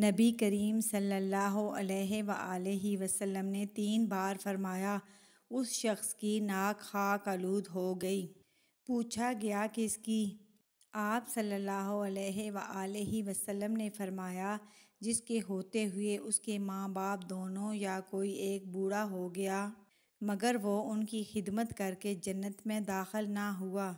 नबी करीम सल्लल्लाहु अलैहि सल्ला वसल्लम ने तीन बार फरमाया उस शख्स की नाक खाक आलूद हो गई पूछा गया कि इसकी आप सल्लल्लाहु अलैहि सल्ला वसल्लम ने फरमाया जिसके होते हुए उसके माँ बाप दोनों या कोई एक बूढ़ा हो गया मगर वो उनकी खिदमत करके जन्नत में दाखिल ना हुआ